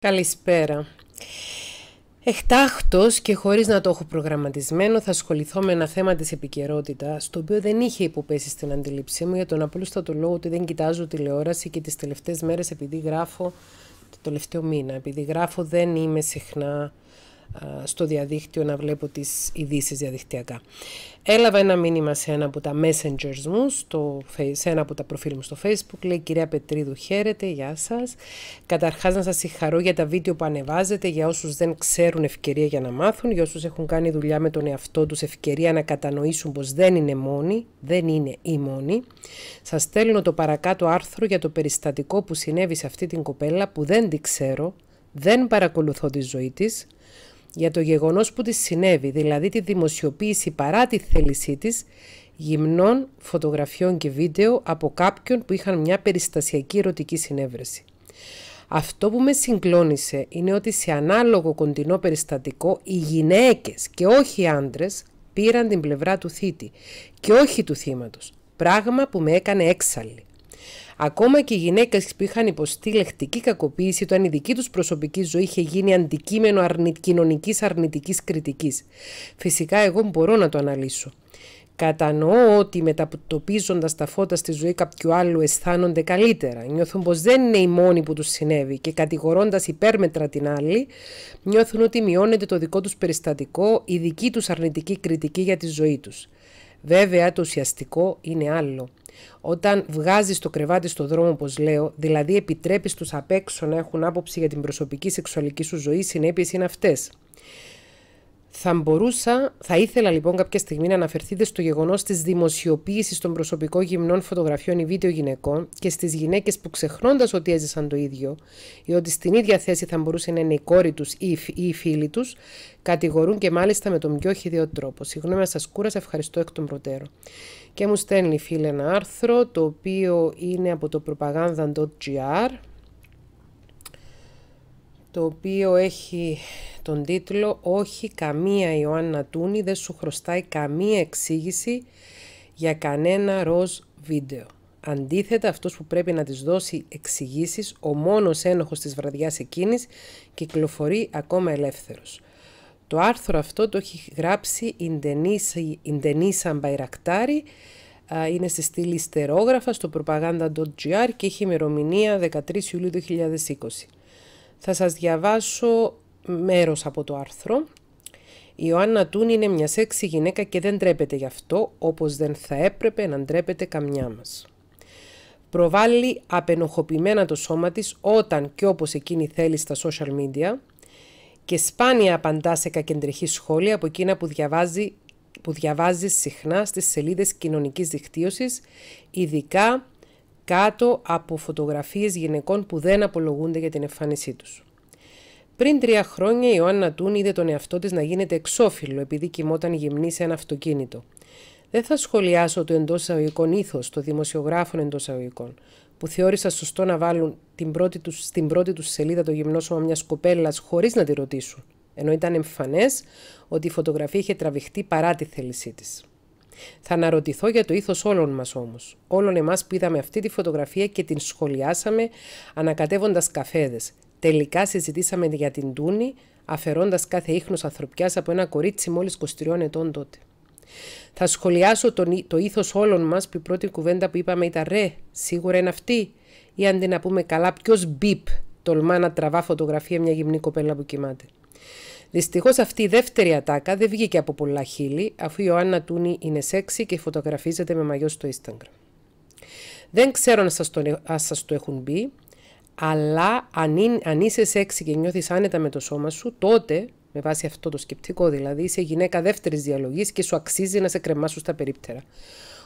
Καλησπέρα. Εκτάκτος και χωρίς να το έχω προγραμματισμένο θα ασχοληθώ με ένα θέμα της επικαιρότητας, το οποίο δεν είχε υποπέσει στην αντίληψή μου για τον απλούστατο λόγο ότι δεν κοιτάζω τηλεόραση και τις τελευταίες μέρες επειδή γράφω, το τελευταίο μήνα, επειδή γράφω δεν είμαι συχνά ε, στο διαδίκτυο να βλέπω τις ειδήσεις διαδικτυακά. Έλαβα ένα μήνυμα σε ένα από τα messengers μου, στο, σε ένα από τα προφίλ μου στο facebook, λέει «Κυρία Πετρίδου, χαίρετε, γεια σας. Καταρχάς να σας συγχαρώ για τα βίντεο που ανεβάζετε, για όσους δεν ξέρουν ευκαιρία για να μάθουν, για όσους έχουν κάνει δουλειά με τον εαυτό τους ευκαιρία να κατανοήσουν πως δεν είναι μόνοι, δεν είναι η μόνοι. Σας στέλνω το παρακάτω άρθρο για το περιστατικό που συνέβη σε αυτή την κοπέλα που δεν τη ξέρω, δεν παρακολουθώ τη ζωή της, για το γεγονός που της συνέβη, δηλαδή τη δημοσιοποίηση παρά τη θέλησή της γυμνών φωτογραφιών και βίντεο από κάποιον που είχαν μια περιστασιακή ερωτική συνέβρεση. Αυτό που με συγκλώνησε είναι ότι σε ανάλογο κοντινό περιστατικό οι γυναίκες και όχι οι άντρες πήραν την πλευρά του θήτη και όχι του θύματος, πράγμα που με έκανε έξαλλη. Ακόμα και οι γυναίκες που είχαν υποστεί λεκτική κακοποίηση, όταν η δική τους προσωπική ζωή είχε γίνει αντικείμενο αρνη... κοινωνικής αρνητικής κριτικής. Φυσικά, εγώ μπορώ να το αναλύσω. Κατανοώ ότι μετατοπίζοντας τα φώτα στη ζωή κάποιου άλλου αισθάνονται καλύτερα. Νιώθουν πως δεν είναι η μόνη που τους συνέβη και κατηγορώντας υπέρμετρα την άλλη, νιώθουν ότι μειώνεται το δικό τους περιστατικό, η δική τους αρνητική κριτική για τη ζωή τους. Βέβαια το ουσιαστικό είναι άλλο. Όταν βγάζεις το κρεβάτι στο δρόμο, όπως λέω, δηλαδή επιτρέπεις στου απ' έξω να έχουν άποψη για την προσωπική σεξουαλική σου ζωή, συνέπειες είναι αυτές. Θα μπορούσα, θα ήθελα λοιπόν κάποια στιγμή να αναφερθείτε στο γεγονός της δημοσιοποίησης των προσωπικών γυμνών φωτογραφιών ή βίντεο γυναικών και στις γυναίκες που ξεχνώντας ότι έζησαν το ίδιο ή ότι στην ίδια θέση θα μπορούσε να είναι η κόρη τους ή οι φίλοι τους, κατηγορούν και μάλιστα με τον πιο χειδαίο τρόπο. Συγγνώμη, σας κούρασα, ευχαριστώ εκ των προτέρων. Και μου στέλνει φίλε ένα άρθρο το οποίο είναι από το propaganda.gr το οποίο έχει τον τίτλο «Όχι καμία Ιωάννα Τούνη δεν σου χρωστάει καμία εξήγηση για κανένα ροζ βίντεο». Αντίθετα, αυτός που πρέπει να της δώσει εξηγήσεις, ο μόνος ένοχος της βραδιάς εκείνης, κυκλοφορεί ακόμα ελεύθερος. Το άρθρο αυτό το έχει γράψει η Ντενίσα Μπαϊρακτάρη, είναι στη στήλη στερόγραφα στο propaganda.gr και έχει ημερομηνία 13 Ιουλίου 2020. Θα σας διαβάσω μέρος από το άρθρο. Η Ιωάννα Τούν είναι μια σεξι γυναίκα και δεν τρέπεται γι' αυτό, όπως δεν θα έπρεπε να ντρέπεται καμιά μας. Προβάλλει απενοχοποιημένα το σώμα της όταν και όπως εκείνη θέλει στα social media και σπάνια απαντά σε κακεντρεχή σχόλια από εκείνα που διαβάζει, που διαβάζει συχνά στις σελίδες κοινωνικής δικτύωσης, ειδικά κάτω από φωτογραφίες γυναικών που δεν απολογούνται για την εμφάνισή τους. Πριν τρία χρόνια η Ιωάννα Τούν είδε τον εαυτό της να γίνεται εξώφυλλο επειδή κοιμόταν γυμνή σε ένα αυτοκίνητο. Δεν θα σχολιάσω το εντός εισαγωγικών ήθος των δημοσιογράφων εντός εισαγωγικών, που θεώρησα σωστό να βάλουν την πρώτη τους, στην πρώτη τους σελίδα το γυμνόσωμα μιας κοπέλας χωρίς να τη ρωτήσουν, ενώ ήταν εμφανές ότι η φωτογραφία είχε τραβηχτεί παρά τη θέλησή της. Θα αναρωτηθώ για το ήθος όλων μας όμως. Όλων εμάς που είδαμε αυτή τη φωτογραφία και την σχολιάσαμε ανακατεύοντας καφέδες. Τελικά συζητήσαμε για την Τούνη, αφαιρώντας κάθε ίχνος ανθρωπιάς από ένα κορίτσι μόλις 23 ετών τότε. Θα σχολιάσω τον, το ήθος όλων μας που η πρώτη κουβέντα που είπαμε ήταν «Ρε, σίγουρα είναι αυτή» ή αντί να πούμε «Καλά, ποιος μπιπ τολμά να τραβά φωτογραφία μια γυμνή κοπέλα που κοιμάται». Δυστυχώς αυτή η δεύτερη ατάκα δεν βγήκε από πολλά χείλη, αφού η Ιωάννα Τούνη είναι σεξι και φωτογραφίζεται με μαγιό στο Instagram. Δεν ξέρω αν σας ε, το, έχουν μπει, αλλά αν, είναι, αν είσαι σεξι και νιώθεις άνετα με το σώμα σου, τότε, με βάση αυτό το σκεπτικό δηλαδή, είσαι γυναίκα δεύτερης διαλογής και σου αξίζει να σε κρεμάσουν στα περίπτερα.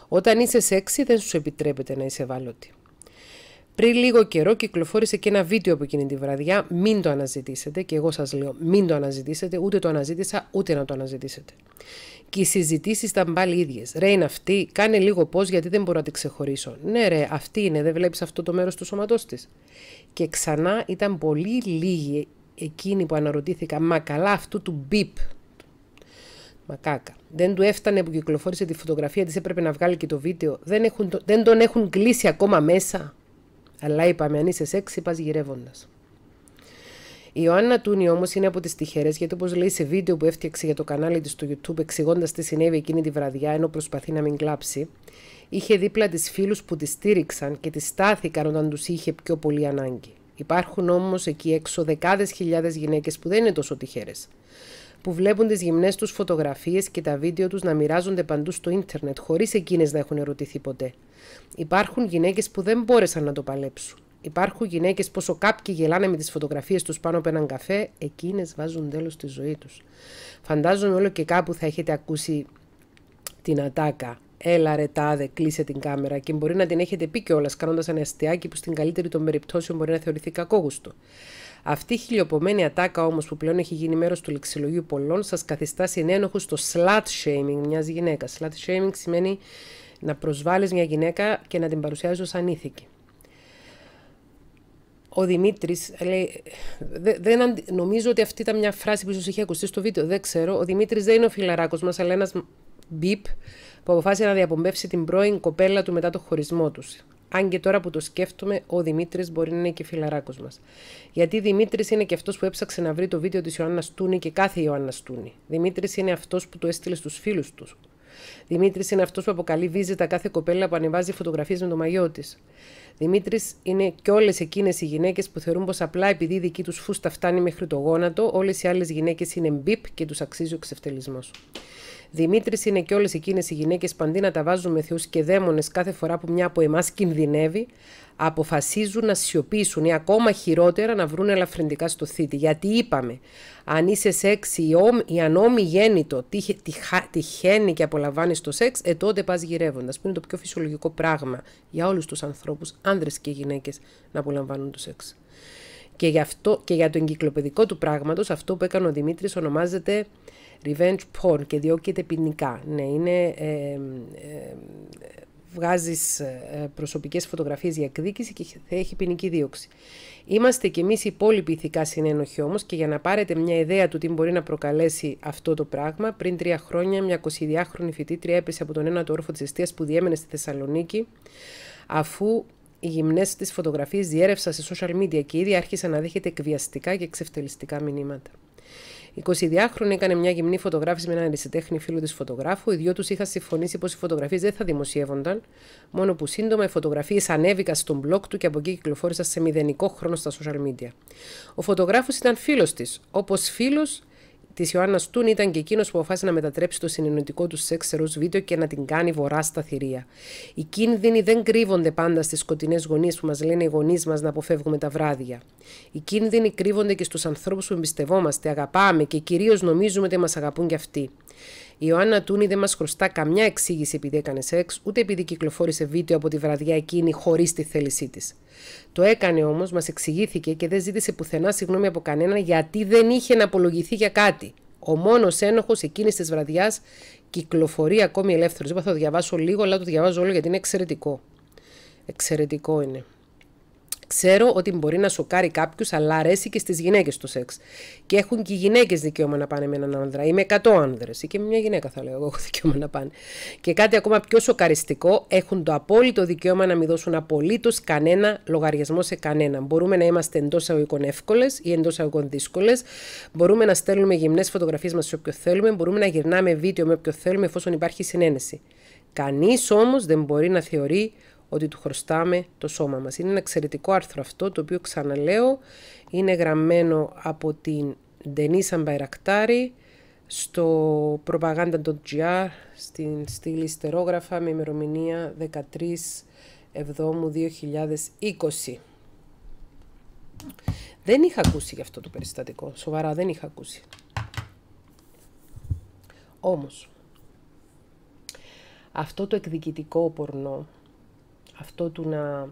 Όταν είσαι σεξι δεν σου επιτρέπεται να είσαι ευάλωτη. Πριν λίγο καιρό κυκλοφόρησε και ένα βίντεο από εκείνη τη βραδιά. Μην το αναζητήσετε, και εγώ σας λέω: Μην το αναζητήσετε, ούτε το αναζήτησα, ούτε να το αναζητήσετε. Και οι συζητήσεις ήταν πάλι ίδιες. Ρε, είναι αυτή, κάνε λίγο πώς, γιατί δεν μπορώ να τη ξεχωρίσω. Ναι, ρε, αυτή είναι, δεν βλέπεις αυτό το μέρος του σώματός της. Και ξανά ήταν πολύ λίγοι εκείνοι που αναρωτήθηκα, μα καλά αυτού του μπίπ. Μακάκα. Δεν του έφτανε που κυκλοφόρησε τη φωτογραφία της, έπρεπε να βγάλει και το βίντεο. Δεν, έχουν, δεν τον έχουν κλείσει ακόμα μέσα. Αλλά είπαμε, αν είσαι σεξ, είπα γυρεύοντας. Η Ιωάννα Τούνη όμως είναι από τις τυχερές γιατί, όπως λέει σε βίντεο που έφτιαξε για το κανάλι της στο YouTube, εξηγώντας τι συνέβη εκείνη τη βραδιά, ενώ προσπαθεί να μην κλάψει, είχε δίπλα της φίλους που τη στήριξαν και της στάθηκαν όταν τους είχε πιο πολύ ανάγκη. Υπάρχουν όμως εκεί έξω δεκάδες χιλιάδες γυναίκες που δεν είναι τόσο τυχερές που βλέπουν τις γυμνές τους φωτογραφίες και τα βίντεο τους να μοιράζονται παντού στο ίντερνετ, χωρίς εκείνες να έχουν ερωτηθεί ποτέ. Υπάρχουν γυναίκες που δεν μπόρεσαν να το παλέψουν. Υπάρχουν γυναίκες όσο κάποιοι γελάνε με τις φωτογραφίες τους πάνω από έναν καφέ, εκείνες βάζουν τέλος στη ζωή τους. Φαντάζομαι όλο και κάπου θα έχετε ακούσει την ατάκα έλα ρε τάδε, κλείσε την κάμερα και μπορεί να την έχετε πει κιόλας κάνοντας ένα αστείακι που στην καλύτερη των περιπτώσεων μπορεί να θεωρηθεί κακόγουστο. Αυτή η χιλιοπομένη ατάκα όμως που πλέον έχει γίνει μέρος του λεξιλογίου πολλών σας καθιστά συνένοχο στο slut shaming μιας γυναίκας. Slut shaming σημαίνει να προσβάλλεις μια γυναίκα και να την παρουσιάζεις ως ανήθικη. Ο Δημήτρης λέει. δεν, νομίζω ότι αυτή ήταν μια φράση που ίσως είχε ακουστεί στο βίντεο. Δεν ξέρω. Ο Δημήτρης δεν είναι ο φιλαράκος μας, αλλά ένας μπίπ που αποφάσισε να διαπομπεύσει την πρώην κοπέλα του μετά το χωρισμό τους. Αν και τώρα που το σκέφτομαι, ο Δημήτρης μπορεί να είναι και φιλαράκος μας. Γιατί Δημήτρης είναι και αυτός που έψαξε να βρει το βίντεο της Ιωάννας Στούνη και κάθε Ιωάννας Στούνη. Δημήτρης είναι αυτός που το έστειλε στους φίλους τους. Δημήτρης είναι αυτός που αποκαλεί τα κάθε κοπέλα που ανεβάζει φωτογραφίες με το μαγιό της. Δημήτρης είναι και όλες εκείνες οι γυναίκες που θεωρούν πως απλά επειδή η δική τους φούστα φτάνει μέχρι το γόνατο, όλες οι άλλες γυναίκες είναι μπίπ και τους αξίζει ο ξεφτελισμό. Δημήτρης είναι και όλες εκείνες οι γυναίκες παντί να τα βάζουν με θεούς και δαίμονες κάθε φορά που μια από εμάς κινδυνεύει, αποφασίζουν να σιωπήσουν ή ακόμα χειρότερα να βρουν ελαφρυντικά στο θήτη. Γιατί είπαμε, αν είσαι σεξ ή, ή αν γέννητο τυχαίνει και απολαμβάνεις το σεξ, ε τότε πας γυρεύοντας. Που είναι το πιο φυσιολογικό πράγμα για όλους τους ανθρώπους, άνδρες και γυναίκες, να απολαμβάνουν το σεξ. Και, γι αυτό, και για το εγκυκλοπαιδικό του πράγματος αυτό που έκανε ο Δημήτρης ονομάζεται revenge porn και διώκεται ποινικά. Ναι, είναι... Ε, ε, βγάζεις ε, προσωπικές φωτογραφίες για εκδίκηση και θα έχει ποινική δίωξη. Είμαστε κι εμείς οι υπόλοιποι ηθικά συνένοχοι όμως και για να πάρετε μια ιδέα του τι μπορεί να προκαλέσει αυτό το πράγμα, πριν τρία χρόνια μια 22χρονη φοιτήτρια έπεσε από τον ένα το όρφο της εστίας που διέμενε στη Θεσσαλονίκη, αφού οι γυμνές της φωτογραφίες διέρευσαν σε social media και ήδη άρχισαν να δέχεται εκβιαστικά και εξευτελιστικά μηνύματα. 22χρονη έκανε μια γυμνή φωτογράφηση με έναν αριστετέχνη φίλο της φωτογράφου. Οι δυο τους είχαν συμφωνήσει πως οι φωτογραφίες δεν θα δημοσιεύονταν, μόνο που σύντομα οι φωτογραφίες ανέβηκαν στον blog του και από εκεί κυκλοφόρησαν σε μηδενικό χρόνο στα social media. Ο φωτογράφος ήταν φίλος της, όπως φίλος της Ιωάννας Τούν ήταν και εκείνος που αποφάσισε να μετατρέψει το συνενωτικό του σεξ σε ροζ βίντεο και να την κάνει βορρά στα θηρία. Οι κίνδυνοι δεν κρύβονται πάντα στις σκοτεινές γωνίες που μας λένε οι γονείς μας να αποφεύγουμε τα βράδια. Οι κίνδυνοι κρύβονται και στους ανθρώπους που εμπιστευόμαστε, αγαπάμε και κυρίως νομίζουμε ότι μας αγαπούν κι αυτοί. Η Ιωάννα Τούνη δεν μας χρωστά καμιά εξήγηση επειδή έκανε σεξ, ούτε επειδή κυκλοφόρησε βίντεο από τη βραδιά εκείνη χωρίς τη θέλησή της. Το έκανε όμως, μας εξηγήθηκε και δεν ζήτησε πουθενά συγγνώμη από κανένα γιατί δεν είχε να απολογηθεί για κάτι. Ο μόνος ένοχος εκείνης της βραδιάς κυκλοφορεί ακόμη ελεύθερος. Δεν θα το διαβάσω λίγο, αλλά το διαβάζω όλο γιατί είναι εξαιρετικό. Εξαιρετικό είναι. Ξέρω ότι μπορεί να σοκάρει κάποιους, αλλά αρέσει και στις γυναίκες το σεξ. Και έχουν και οι γυναίκες δικαίωμα να πάνε με έναν άνδρα ή με 100 άνδρες. Ή και με μια γυναίκα, θα λέω εγώ, έχω δικαίωμα να πάνε. Και κάτι ακόμα πιο σοκαριστικό, έχουν το απόλυτο δικαίωμα να μην δώσουν απολύτως κανένα λογαριασμό σε κανένα. Μπορούμε να είμαστε εντός αγωγικών εύκολες ή εντός αγωγικών δύσκολες. Μπορούμε να στέλνουμε γυμνές φωτογραφίες μας σε όποιον θέλουμε. Μπορούμε να γυρνάμε βίντεο με όποιο θέλουμε εφόσον υπάρχει συνένεση. Κανείς όμως δεν μπορεί να θεωρεί ότι του χρωστάμε το σώμα μας. Είναι ένα εξαιρετικό άρθρο αυτό, το οποίο ξαναλέω, είναι γραμμένο από την Ντενίσα Μπαϊρακτάρη στο propaganda.gr στην στήλη στερόγραφα με ημερομηνία 13 Εβδόμου 2020. Δεν είχα ακούσει γι' αυτό το περιστατικό. Σοβαρά δεν είχα ακούσει. Όμως, αυτό το εκδικητικό πορνό αυτό του να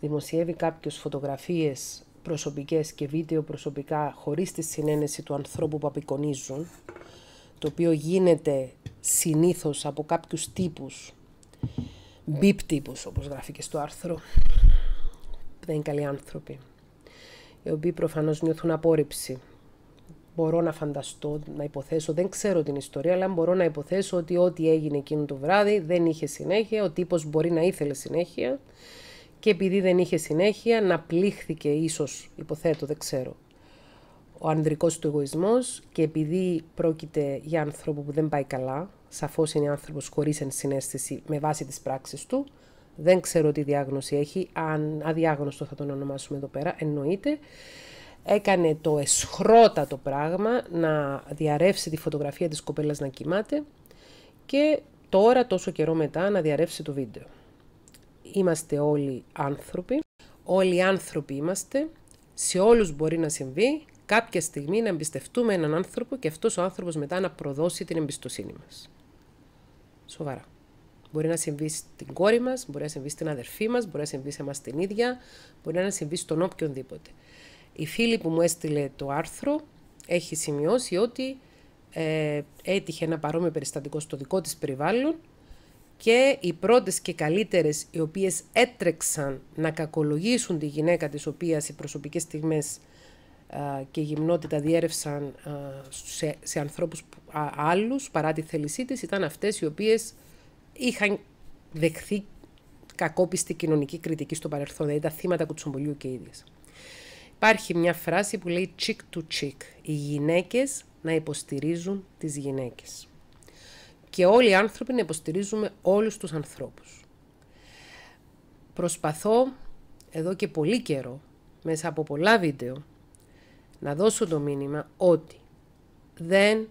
δημοσιεύει κάποιος φωτογραφίες προσωπικές και βίντεο προσωπικά χωρίς τη συνένεση του ανθρώπου που απεικονίζουν, το οποίο γίνεται συνήθως από κάποιους τύπους, μπιπ τύπους όπως γράφει και στο άρθρο, δεν είναι καλοί άνθρωποι, οι οποίοι προφανώς νιώθουν απόρριψη μπορώ να φανταστώ, να υποθέσω, δεν ξέρω την ιστορία, αλλά μπορώ να υποθέσω ότι ό,τι έγινε εκείνο το βράδυ δεν είχε συνέχεια, ο τύπος μπορεί να ήθελε συνέχεια και επειδή δεν είχε συνέχεια να πλήχθηκε ίσως, υποθέτω, δεν ξέρω, ο ανδρικός του εγωισμός και επειδή πρόκειται για άνθρωπο που δεν πάει καλά, σαφώς είναι άνθρωπος χωρίς ενσυναίσθηση με βάση τις πράξεις του, δεν ξέρω τι διάγνωση έχει, αν αδιάγνωστο θα τον ονομάσουμε εδώ πέρα, εννοείται, έκανε το εσχρότατο πράγμα να διαρρεύσει τη φωτογραφία της κοπέλας να κοιμάται και τώρα τόσο καιρό μετά να διαρρεύσει το βίντεο. Είμαστε όλοι άνθρωποι, όλοι άνθρωποι είμαστε, σε όλους μπορεί να συμβεί κάποια στιγμή να εμπιστευτούμε έναν άνθρωπο και αυτός ο άνθρωπος μετά να προδώσει την εμπιστοσύνη μας. Σοβαρά. Μπορεί να συμβεί στην κόρη μας, μπορεί να συμβεί στην αδερφή μας, μπορεί να συμβεί σε εμάς την ίδια, μπορεί να συμβεί στον οποιονδήποτε. Η φίλη που μου έστειλε το άρθρο έχει σημειώσει ότι ε, έτυχε ένα παρόμοιο περιστατικό στο δικό της περιβάλλον και οι πρώτες και καλύτερες οι οποίες έτρεξαν να κακολογήσουν τη γυναίκα της οποίας οι προσωπικές στιγμές και η γυμνότητα διέρευσαν σε, σε ανθρώπους άλλους παρά τη θέλησή της ήταν αυτές οι οποίες είχαν δεχθεί κακόπιστη κοινωνική κριτική στο παρελθόν, δηλαδή τα θύματα κουτσομπολιού και ίδιες. Υπάρχει μια φράση που λέει chick to chick, Οι γυναίκες να υποστηρίζουν τις γυναίκες. Και όλοι οι άνθρωποι να υποστηρίζουμε όλους τους ανθρώπους. Προσπαθώ εδώ και πολύ καιρό, μέσα από πολλά βίντεο, να δώσω το μήνυμα ότι δεν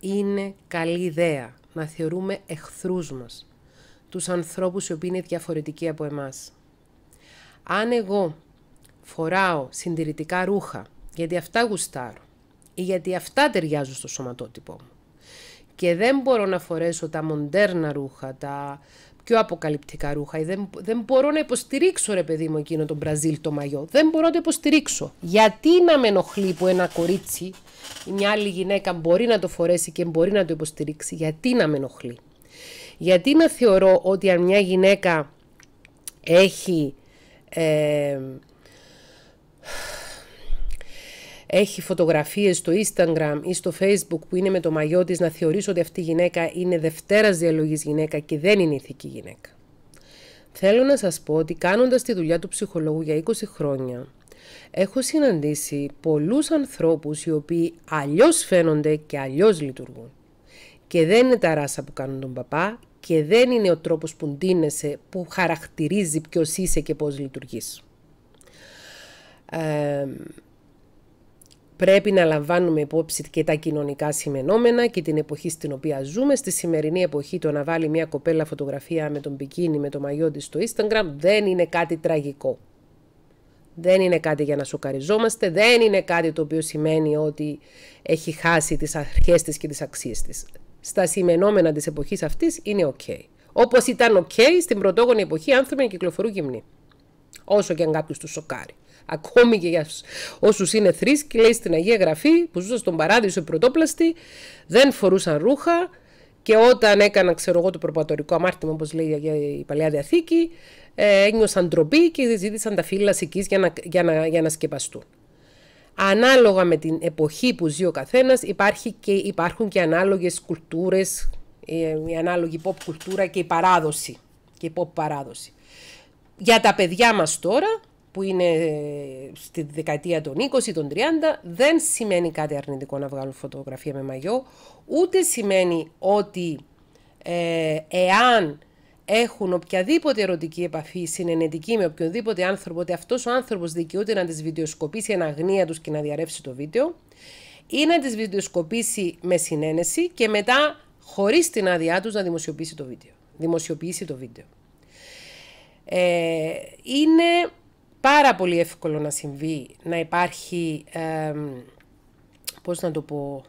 είναι καλή ιδέα να θεωρούμε εχθρούς μας τους ανθρώπους οι οποίοι είναι διαφορετικοί από εμάς. Αν εγώ φοράω συντηρητικά ρούχα, γιατί αυτά γουστάρω ή γιατί αυτά ταιριάζουν στο σωματότυπό μου. Και δεν μπορώ να φορέσω τα μοντέρνα ρούχα, τα πιο αποκαλυπτικά ρούχα. Δεν, δεν μπορώ να υποστηρίξω, ρε παιδί μου, εκείνο τον Μπραζίλ το μαγιό. Δεν μπορώ να το υποστηρίξω. Γιατί να με ενοχλεί που ένα κορίτσι ή μια άλλη γυναίκα μπορεί να το φορέσει και μπορεί να το υποστηρίξει. Γιατί να με ενοχλεί. Γιατί να θεωρώ ότι αν μια γυναίκα έχει... Ε, έχει φωτογραφίες στο Instagram ή στο Facebook που είναι με το μαγιό της να θεωρείς ότι αυτή η γυναίκα είναι δευτέρας διαλογής γυναίκα και δεν είναι ηθική γυναίκα. Θέλω να σας πω ότι κάνοντας τη δουλειά του ψυχολόγου για 20 χρόνια έχω συναντήσει πολλούς ανθρώπους οι οποίοι αλλιώς φαίνονται και αλλιώς λειτουργούν. Και δεν είναι τα ράσα που κάνουν τον παπά και δεν είναι ο τρόπος που ντύνεσαι που χαρακτηρίζει ποιος είσαι και πώς λειτουργείς πρέπει να λαμβάνουμε υπόψη και τα κοινωνικά σημενόμενα και την εποχή στην οποία ζούμε. Στη σημερινή εποχή το να βάλει μια κοπέλα φωτογραφία με τον πικίνι, με το μαγιό της στο Instagram δεν είναι κάτι τραγικό. Δεν είναι κάτι για να σοκαριζόμαστε, δεν είναι κάτι το οποίο σημαίνει ότι έχει χάσει τις αρχές της και τις αξίες της. Στα σημενόμενα της εποχής αυτής είναι οκ. Όπως ήταν οκ στην πρωτόγονη εποχή άνθρωποι να κυκλοφορούν γυμνοί όσο και αν κάποιος τους σοκάρει. Ακόμη και για όσους είναι θρήσκοι, λέει στην Αγία Γραφή που ζούσαν στον παράδεισο οι πρωτόπλαστοι, δεν φορούσαν ρούχα και όταν έκαναν, ξέρω εγώ, το προπατορικό αμάρτημα, όπως λέει η παλιά διαθήκη, ε, ένιωσαν ντροπή και ζήτησαν τα φύλλα σικής για, να, για, για να σκεπαστούν. Ανάλογα με την εποχή που ζει ο καθένας, υπάρχουν και ανάλογες κουλτούρες, ε, η ανάλογη pop κουλτούρα και η παράδοση. Και η pop παράδοση για τα παιδιά μας τώρα, που είναι ε, στη δεκαετία των 20, των 30, δεν σημαίνει κάτι αρνητικό να βγάλουν φωτογραφία με μαγιό, ούτε σημαίνει ότι ε, εάν έχουν οποιαδήποτε ερωτική επαφή συνενετική με οποιονδήποτε άνθρωπο, ότι αυτός ο άνθρωπος δικαιούται να τις βιντεοσκοπήσει εν αγνία τους και να διαρρεύσει το βίντεο, ή να τις βιντεοσκοπήσει με συνένεση και μετά χωρίς την άδειά τους να δημοσιοποιήσει το βίντεο. Δημοσιοποιήσει το βίντεο. Ε, είναι πάρα πολύ εύκολο να συμβεί, να υπάρχει, ε, πώς να το πω,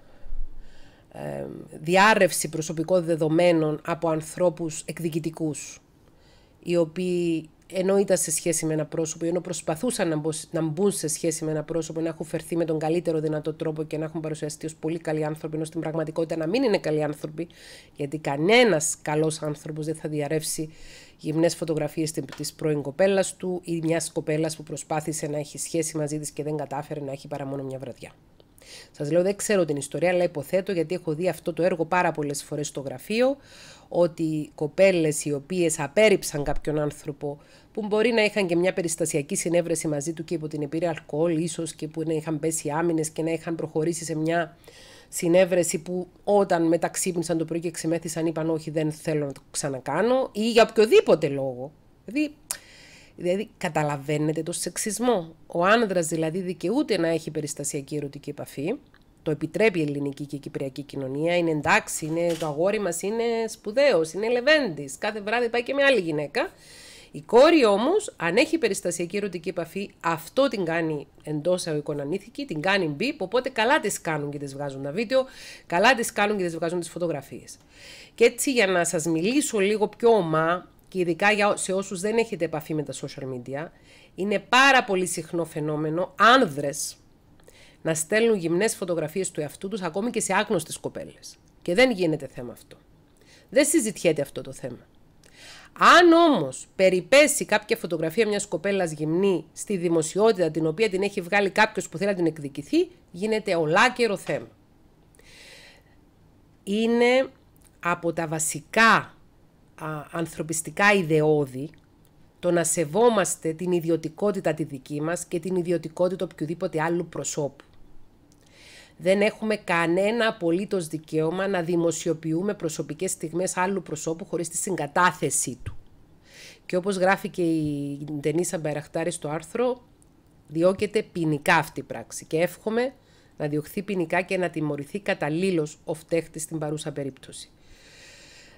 ε, διάρρευση προσωπικών δεδομένων από ανθρώπους εκδικητικούς, οι οποίοι ενώ ήταν σε σχέση με ένα πρόσωπο, ενώ προσπαθούσαν να, μπουν σε σχέση με ένα πρόσωπο, να έχουν φερθεί με τον καλύτερο δυνατό τρόπο και να έχουν παρουσιαστεί ως πολύ καλοί άνθρωποι, ενώ στην πραγματικότητα να μην είναι καλοί άνθρωποι, γιατί κανένας καλός άνθρωπος δεν θα διαρρεύσει Γυμνές φωτογραφίες της πρώην κοπέλας του ή μιας κοπέλας που προσπάθησε να έχει σχέση μαζί της και δεν κατάφερε να έχει παρά μόνο μια βραδιά. Σας λέω, δεν ξέρω την ιστορία, αλλά υποθέτω γιατί έχω δει αυτό το έργο πάρα πολλές φορές στο γραφείο. Ότι κοπέλες οι οποίες απέρριψαν κάποιον άνθρωπο που μπορεί να είχαν και μια περιστασιακή συνέβρεση μαζί του και υπό την επίρρρεια αλκοόλ, ίσως και που να είχαν πέσει άμυνες και να είχαν προχωρήσει σε μια συνέβρεση που όταν μεταξύπνησαν το πρωί και ξεμέθησαν είπαν όχι δεν θέλω να το ξανακάνω ή για οποιοδήποτε λόγο. Δηλαδή, δηλαδή καταλαβαίνετε το σεξισμό. Ο άνδρας δηλαδή δικαιούται να έχει περιστασιακή ερωτική επαφή. Το επιτρέπει η ελληνική και η κυπριακή κοινωνία. Είναι εντάξει, είναι, το αγόρι μας είναι σπουδαίος, είναι λεβέντης. Κάθε βράδυ πάει και με άλλη γυναίκα. Η κόρη όμως, αν έχει περιστασιακή ερωτική επαφή, αυτό την κάνει εντός εισαγωγικών ανήθικη, την κάνει μπίπ. Οπότε καλά τις κάνουν και τις βγάζουν τα βίντεο, καλά τις κάνουν και τις βγάζουν τις φωτογραφίες. Και έτσι για να σας μιλήσω λίγο πιο ομά, και ειδικά για, σε όσους δεν έχετε επαφή με τα social media, είναι πάρα πολύ συχνό φαινόμενο άνδρες, να στέλνουν γυμνές φωτογραφίες του εαυτού τους, ακόμη και σε άγνωστες κοπέλες. Και δεν γίνεται θέμα αυτό. Δεν συζητιέται αυτό το θέμα. Αν όμως περιπέσει κάποια φωτογραφία μιας κοπέλας γυμνή στη δημοσιότητα την οποία την έχει βγάλει κάποιος που θέλει να την εκδικηθεί, γίνεται ολάκερο θέμα. Είναι από τα βασικά ανθρωπιστικά ιδεώδη το να σεβόμαστε την ιδιωτικότητα τη δική μας και την ιδιωτικότητα οποιοδήποτε άλλου προσώπου. Δεν έχουμε κανένα απολύτως δικαίωμα να δημοσιοποιούμε προσωπικές στιγμές άλλου προσώπου χωρίς τη συγκατάθεσή του. Και όπως γράφει και η Ντενίσα Μπεραχτάρη στο άρθρο, διώκεται ποινικά αυτή η πράξη και εύχομαι να διωχθεί ποινικά και να τιμωρηθεί καταλήλως ο φταίχτης στην παρούσα περίπτωση.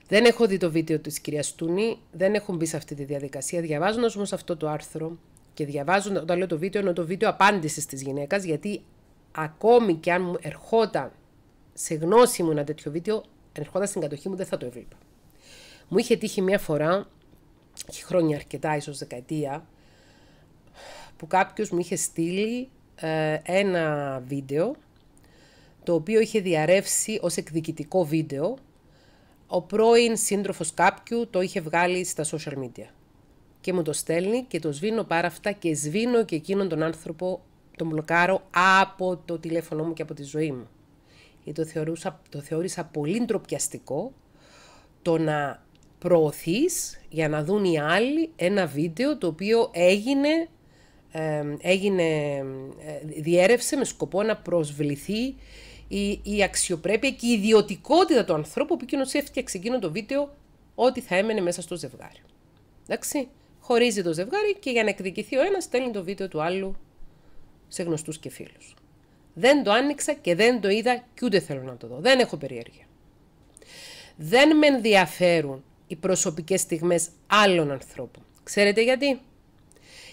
Δεν έχω δει το βίντεο της κυρίας Τούνη, δεν έχουν μπει σε αυτή τη διαδικασία. Διαβάζοντας όμως αυτό το άρθρο και διαβάζοντας όταν λέω το βίντεο, εννοώ το βίντεο απάντησης της γυναίκας, γιατί ακόμη και αν μου ερχόταν σε γνώση μου ένα τέτοιο βίντεο, ερχόταν στην κατοχή μου δεν θα το έβλεπα. Μου είχε τύχει μια φορά, και χρόνια αρκετά, ίσως δεκαετία, που κάποιος μου είχε στείλει ε, ένα βίντεο το οποίο είχε διαρρεύσει ως εκδικητικό βίντεο. Ο πρώην σύντροφος κάποιου το είχε βγάλει στα social media. Και μου το στέλνει και το σβήνω πάρα αυτά και σβήνω και εκείνον τον άνθρωπο τον μπλοκάρω από το τηλέφωνό μου και από τη ζωή μου. Γιατί το, θεωρούσα, το θεώρησα πολύ ντροπιαστικό το να προωθείς για να δουν οι άλλοι ένα βίντεο το οποίο έγινε, έγινε ε, διέρευσε με σκοπό να προσβληθεί η, η αξιοπρέπεια και η ιδιωτικότητα του ανθρώπου που εκείνος έφτιαξε εκείνο το βίντεο ότι θα έμενε μέσα στο ζευγάρι. Εντάξει, χωρίζει το ζευγάρι και για να εκδικηθεί ο ένας στέλνει το βίντεο του άλλου σε γνωστούς και φίλους. Δεν το άνοιξα και δεν το είδα και ούτε θέλω να το δω. Δεν έχω περιέργεια. Δεν με ενδιαφέρουν οι προσωπικές στιγμές άλλων ανθρώπων. Ξέρετε γιατί?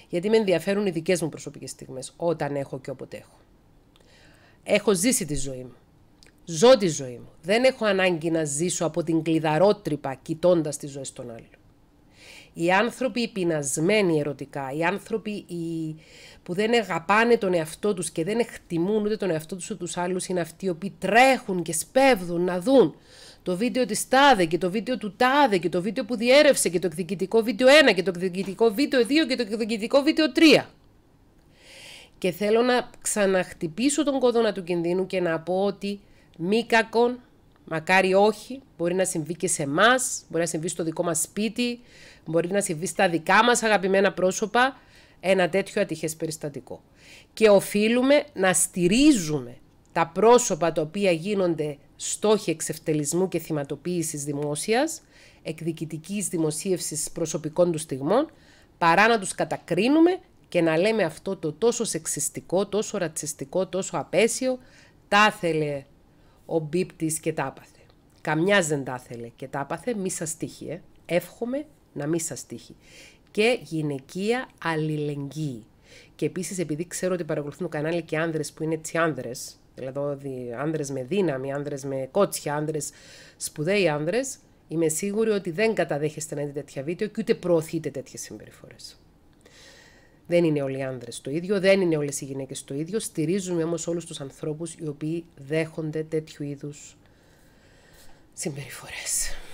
Γιατί με ενδιαφέρουν οι δικές μου προσωπικές στιγμές, όταν έχω και όποτε έχω. Έχω ζήσει τη ζωή μου. Ζω τη ζωή μου. Δεν έχω ανάγκη να ζήσω από την κλειδαρότρυπα κοιτώντας τη ζωή των άλλων. Οι άνθρωποι οι πεινασμένοι ερωτικά, οι άνθρωποι οι... που δεν αγαπάνε τον εαυτό τους και δεν εκτιμούν ούτε τον εαυτό τους ούτε τους άλλους είναι αυτοί οι οποίοι τρέχουν και σπέβδουν να δουν το βίντεο της τάδε και το βίντεο του τάδε και το βίντεο που διέρευσε και το εκδικητικό βίντεο 1 και το εκδικητικό βίντεο 2 και το εκδικητικό βίντεο 3. Και θέλω να ξαναχτυπήσω τον κόδωνα του κινδύνου και να πω ότι μη κακόν Μακάρι όχι, μπορεί να συμβεί και σε εμάς, μπορεί να συμβεί στο δικό μας σπίτι, μπορεί να συμβεί στα δικά μας αγαπημένα πρόσωπα ένα τέτοιο ατυχές περιστατικό. Και οφείλουμε να στηρίζουμε τα πρόσωπα τα οποία γίνονται στόχοι εξευτελισμού και θυματοποίησης δημόσιας, εκδικητικής δημοσίευσης προσωπικών του στιγμών, παρά να τους κατακρίνουμε και να λέμε αυτό το τόσο σεξιστικό, τόσο ρατσιστικό, τόσο απέσιο, τα θέλε ο μπίπτης και τα άπαθε. Καμιά δεν τα θέλε και τα άπαθε, μη σας τύχει. Ε. Εύχομαι να μη σας τύχει. Και γυναικεία αλληλεγγύη. Και επίσης, επειδή ξέρω ότι παρακολουθούν το κανάλι και άνδρες που είναι έτσι άνδρες, δηλαδή άνδρες με δύναμη, άνδρες με κότσια, άνδρες σπουδαίοι άνδρες, είμαι σίγουρη ότι δεν καταδέχεστε να δείτε τέτοια βίντεο και ούτε προωθείτε τέτοιες συμπεριφορές. Δεν είναι όλοι οι άνδρες το ίδιο, δεν είναι όλες οι γυναίκες το ίδιο. Στηρίζουμε όμως όλους τους ανθρώπους οι οποίοι δέχονται τέτοιου είδους συμπεριφορές.